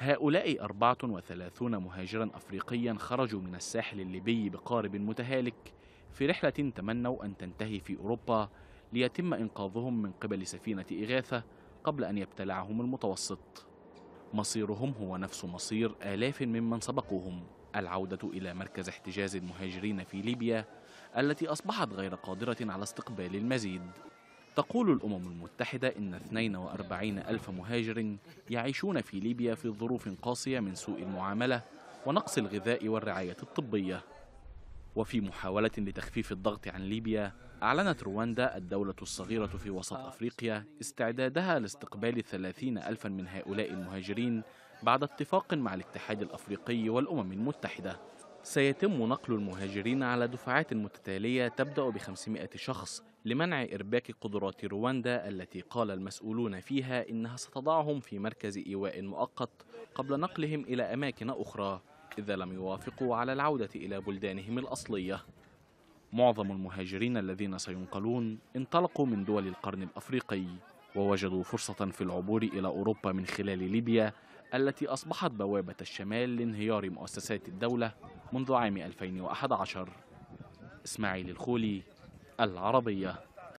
هؤلاء 34 مهاجرا أفريقيا خرجوا من الساحل الليبي بقارب متهالك في رحلة تمنوا أن تنتهي في أوروبا ليتم إنقاذهم من قبل سفينة إغاثة قبل أن يبتلعهم المتوسط مصيرهم هو نفس مصير آلاف ممن سبقوهم العودة إلى مركز احتجاز المهاجرين في ليبيا التي أصبحت غير قادرة على استقبال المزيد تقول الأمم المتحدة إن 42 ألف مهاجر يعيشون في ليبيا في ظروف قاسية من سوء المعاملة ونقص الغذاء والرعاية الطبية وفي محاولة لتخفيف الضغط عن ليبيا أعلنت رواندا الدولة الصغيرة في وسط آه. أفريقيا استعدادها لاستقبال 30 ألفا من هؤلاء المهاجرين بعد اتفاق مع الاتحاد الأفريقي والأمم المتحدة سيتم نقل المهاجرين على دفعات متتالية تبدأ ب 500 شخص لمنع إرباك قدرات رواندا التي قال المسؤولون فيها إنها ستضعهم في مركز إيواء مؤقت قبل نقلهم إلى أماكن أخرى إذا لم يوافقوا على العودة إلى بلدانهم الأصلية معظم المهاجرين الذين سينقلون انطلقوا من دول القرن الأفريقي ووجدوا فرصة في العبور إلى أوروبا من خلال ليبيا التي أصبحت بوابة الشمال لانهيار مؤسسات الدولة منذ عام 2011 إسماعيل الخولي العربية